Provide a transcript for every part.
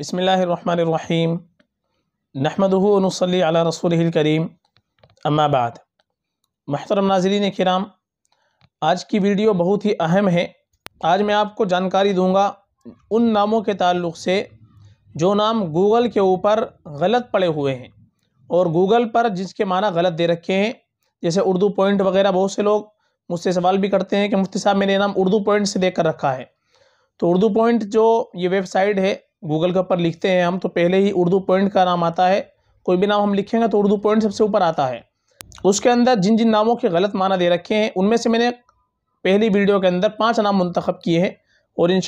बसमीम नहमदनसली अला रसूल करीम अम्माबाद महतरम नाजरीन कराम आज की वीडियो बहुत ही अहम है आज मैं आपको जानकारी दूंगा उन नामों के ताल्लुक से जो नाम गूगल के ऊपर गलत पड़े हुए हैं और गूगल पर जिसके माना गलत दे रखे हैं जैसे उर्दू पॉइंट वगैरह बहुत से लोग मुझसे सवाल भी करते हैं कि मुफ्ती साहब मैंने नाम उर्दू पॉइंट से देख कर रखा है तो उर्दू पॉइंट जो ये वेबसाइट है गूगल के ऊपर लिखते हैं हम तो पहले ही उर्दू पॉइंट का नाम आता है कोई भी नाम हम लिखेंगे तो उर्दू पॉइंट सबसे ऊपर आता है उसके अंदर जिन जिन नामों के गलत माना दे रखे हैं उनमें से मैंने पहली वीडियो के अंदर पाँच नाम मंतखब किए हैं और इन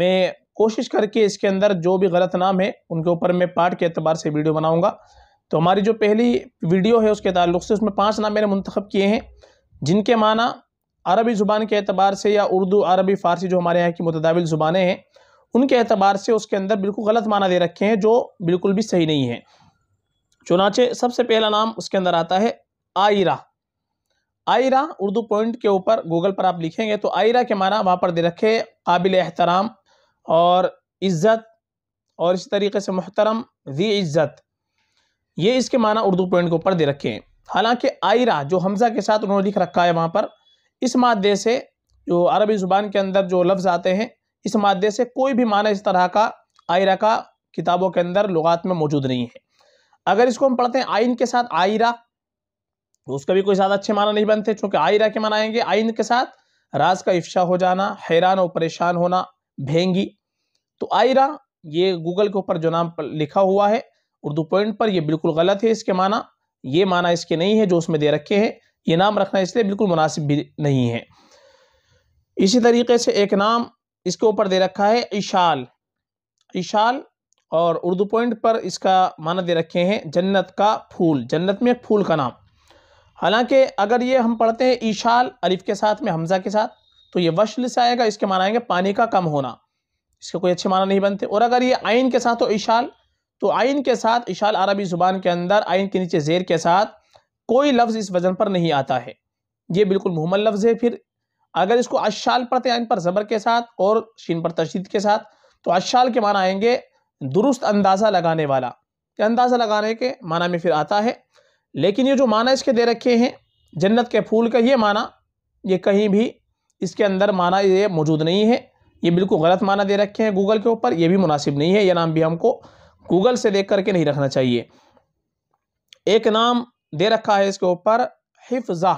मैं कोशिश करके इसके अंदर जो भी गलत नाम है उनके ऊपर मैं पार्ट के अतबार से वीडियो बनाऊँगा तो हमारी जो पहली वीडियो है उसके ताल्लुक से उसमें पाँच नाम मैंने मंतखब किए हैं जिनके माना अरबी ज़ुबान के अतबार से या उर्दू अरबी फ़ारसी जो हमारे यहाँ की मतदाविल ज़ुबानें हैं उनके एतबार से उसके अंदर बिल्कुल गलत माना दे रखे हैं जो बिल्कुल भी सही नहीं है चुनाचे सबसे पहला नाम उसके अंदर आता है आयरा आयरा उर्दू पॉइंट के ऊपर गूगल पर आप लिखेंगे तो आयरा के माना वहाँ पर दे रखे काबिल एहतराम और इज़्ज़त और इसी तरीके से मोहतरम जी इज़्ज़त ये इसके माना उर्दू पॉइंट के ऊपर दे रखे हैं हालांकि आयरा जो हमज़ा के साथ उन्होंने लिख रखा है वहाँ पर इस मादे से जो अरबी ज़ुबान के अंदर जो लफ्ज़ आते हैं इस मादे से कोई भी माना इस तरह का आयरा का किताबों के अंदर लुगात में मौजूद नहीं है अगर इसको हम पढ़ते हैं आइन के साथ आयरा तो उसका भी कोई ज़्यादा अच्छे माना नहीं बनते चूंकि आयरा के मनाएंगे आइन के साथ राज का इफ्शा हो जाना हैरान और परेशान होना भेंगी तो आयरा ये गूगल के ऊपर जो नाम लिखा हुआ है उर्दू पॉइंट पर यह बिल्कुल गलत है इसके माना ये माना इसके नहीं है जो उसमें दे रखे हैं ये नाम रखना इसलिए बिल्कुल मुनासिब भी नहीं है इसी तरीके से एक नाम इसके ऊपर दे रखा है ईशाल ईशाल और उर्दू पॉइंट पर इसका माना दे रखे हैं जन्नत का फूल जन्नत में फूल का नाम हालांकि अगर ये हम पढ़ते हैं ईशाल अरिफ के साथ में हमज़ा के साथ तो ये वशल से आएगा इसके माना आएंगे पानी का कम होना इसके कोई अच्छे माना नहीं बनते और अगर ये आइन के साथ हो ईशाल तो आइन के साथ ईशाल अरबी ज़ुबान के अंदर आइन के नीचे जेर के साथ कोई लफ्ज़ इस वज़न पर नहीं आता है ये बिल्कुल मुहमल लफ्ज़ है फिर अगर इसको अशाल पढ़ते हैं इन पर ज़बर के साथ और शीन पर तशद के साथ तो अशाल के माना आएंगे दुरुस्त अंदाज़ा लगाने वाला अंदाज़ा लगाने के माना में फिर आता है लेकिन ये जो माना इसके दे रखे हैं जन्नत के फूल का ये माना ये कहीं भी इसके अंदर माना ये मौजूद नहीं है ये बिल्कुल गलत माना दे रखे हैं गूगल के ऊपर ये भी मुनासिब नहीं है यह नाम भी हमको गूगल से देख करके नहीं रखना चाहिए एक नाम दे रखा है इसके ऊपर हिफ्जा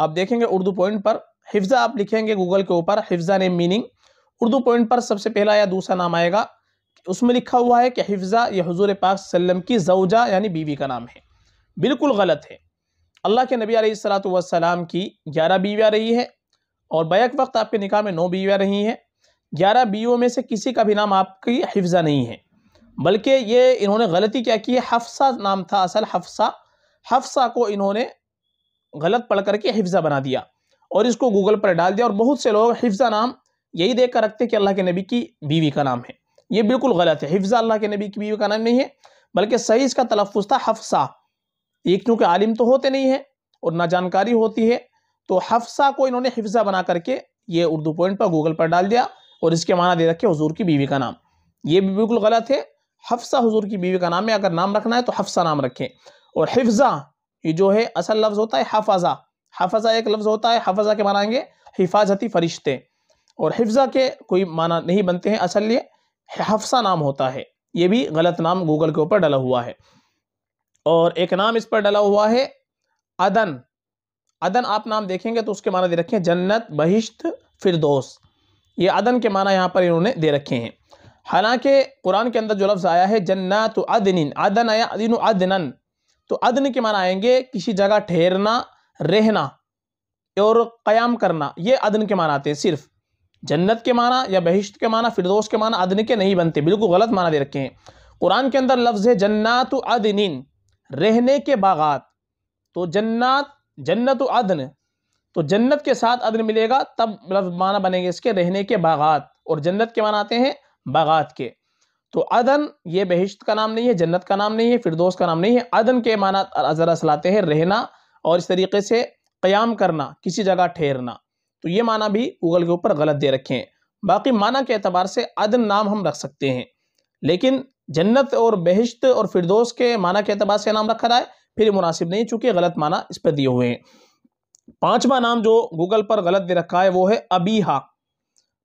आप देखेंगे उर्दू पॉइंट पर हिफ्ज़ा आप लिखेंगे गूगल के ऊपर Hifza name meaning Urdu point पर सबसे पहला या दूसरा नाम आएगा उसमें लिखा हुआ है कि हिफ्ज़ा यह हजूर पाक वसल्लम की जवजा यानी बीवी का नाम है बिल्कुल गलत है अल्लाह के नबी सलात वसलाम की ग्यारह बीवियाँ रही है और बैक वक्त आपके निकाह में नौ बीवियाँ रही हैं ग्यारह बीवियों में से किसी का भी नाम आपकी हिफ्ज़ा नहीं है बल्कि ये इन्होंने गलती क्या की है हफ्सा नाम था असल हफ्सा हफ्सा को इन्होंने गलत पढ़ करके हिफ्ज़ा बना दिया और इसको गूगल पर डाल दिया और बहुत से लोग हिफ्जा नाम यही देख कर रखते कि अल्लाह के नबी की बीवी का नाम है ये बिल्कुल गलत है हिफ्जा अल्लाह के नबी की बीवी का नाम नहीं है बल्कि सही इसका तलफ़ था हफ्सा ये क्योंकि आलिम तो होते नहीं हैं और ना जानकारी होती है तो हफ्सा को इन्होंने हिफ्जा बना करके ये उर्दू पॉइंट पर गूगल पर डाल दिया और इसके माना दे रखे हजूर की बीवी का नाम ये भी बिल्कुल गलत है हफ्सा हजूर की बीवी का नाम है अगर नाम रखना है तो हफ्सा नाम रखें और हिफ्जा ये जो है असल लफ्ज़ होता है हफाजा हफजा एक लफ्ज़ होता है हफजा के मनाएंगे हिफाजती फरिश्ते और हिफ्ज़ा के कोई माना नहीं बनते हैं असल ये हफ्सा नाम होता है ये भी गलत नाम गूगल के ऊपर डला हुआ है और एक नाम इस पर डला हुआ है अदन अदन आप नाम देखेंगे तो उसके माना दे रखे हैं जन्नत बहिश्त फिरदोस ये अदन के माना यहाँ पर इन्होंने दे रखे हैं हालांकि कुरान के अंदर जो लफ्ज़ आया है जन्नत अदन अदन आया अदिन अदनन तो अदन के माना आएंगे किसी जगह ठहरना रहना और क़याम करना ये अदन के माना आते हैं सिर्फ जन्नत के माना या बहिश्त के माना फिरदोस के माना अदन के नहीं बनते बिल्कुल गलत माना दे रखे हैं कुरान के अंदर लफ्ज़ है जन्नात अदनिन रहने के बागात तो जन्नत जन्नत अदन तो जन्नत के साथ अदन मिलेगा तब लफ्ज माना बनेंगे इसके रहने के बागात और जन्नत के माना आते हैं बागात के तो अदन ये बहिश्त का नाम नहीं है जन्नत का नाम नहीं है फिरदोस का नाम नहीं है अदन के माना ज़रा सलाते हैं रहना और इस तरीके से क़याम करना किसी जगह ठहरना तो ये माना भी गूगल के ऊपर गलत दे रखे हैं बाकी माना के अतबार से अदन नाम हम रख सकते हैं लेकिन जन्नत और बहिश्त और फिरदोस के माना के अतबार से नाम रखा जाए फिर मुनासिब नहीं चूँकि गलत माना इस पर दिए हुए हैं पाँचवा नाम जो गूगल पर गलत दे रखा है वो है अबीहा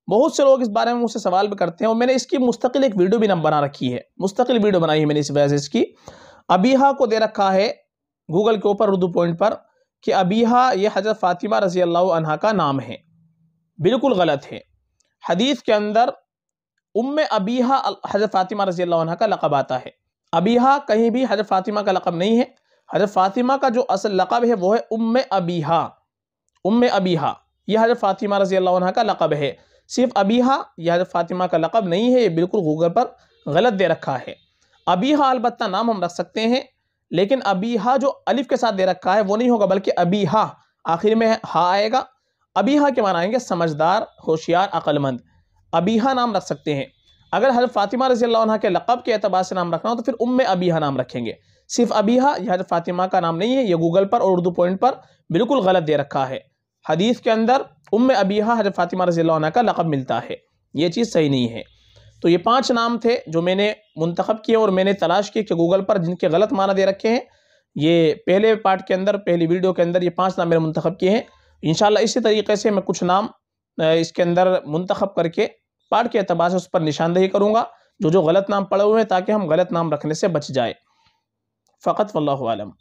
बहुत से लोग इस बारे में मुझसे सवाल भी करते हैं और मैंने इसकी मुस्तकिल एक वीडियो भी नाम बना रखी है मुस्तकिल वीडियो बनाई है मैंने इस वजह से इसकी अबीहा को दे रखा है गूगल के ऊपर उर्दू पॉइंट पर कि अबीहा ये हज़रत फ़ातिमा रज़ी अल्लाह का नाम है बिल्कुल गलत है हदीस के अंदर उम अबीहा हज़रत फ़ातिमा रज़ी अल्लाह का लक़ब आता है अबीहा कहीं भी हज़रत फ़ातिमा का लक़ब नहीं है हज़रत फ़ातिमा का जो असल लक़ब है वो है उम अबीहा उम अबीहा यह हज़रत फ़ातिमा रज़ी अल्लाह का लक़ब है सिर्फ अबीहा यह हज़रत फ़ातिमा का लक़ब नहीं है ये बिल्कुल गूगल पर गलत दे रखा है अबीहा अलबत् नाम हम रख सकते हैं लेकिन अबीहा जो अलिफ के साथ दे रखा है वो नहीं होगा बल्कि अबीहा आखिर में हा आएगा अबीहा के माना आएंगे समझदार होशियार अक्लमंद अबीहा नाम रख सकते हैं अगर हजरत फातिमा रजी अल्लाह के लक़ब के अतबार से नाम रखना हो तो फिर उम अबीहा नाम रखेंगे सिर्फ अबीहा यह हजरत फातिमा का नाम नहीं है ये गूगल पर और उर्दू पॉइंट पर बिल्कुल गलत दे रखा है हदीस के अंदर उम अबीहा हजरत फातिमा रजी अल्लाह का लक़ब मिलता है ये चीज़ सही नहीं है तो ये पांच नाम थे जो मैंने मुंतखब किए और मैंने तलाश किए कि गूगल पर जिनके गलत माना दे रखे हैं ये पहले पार्ट के अंदर पहली वीडियो के अंदर ये पांच नाम मैंने मंतखब किए हैं इन इसी तरीके से मैं कुछ नाम इसके अंदर मुंतखब करके पार्ट के अतबार से उस पर निशानदेही करूँगा जो जो गलत नाम पड़े हुए हैं ताकि हम गलत नाम रखने से बच जाए फ़कत वल्लम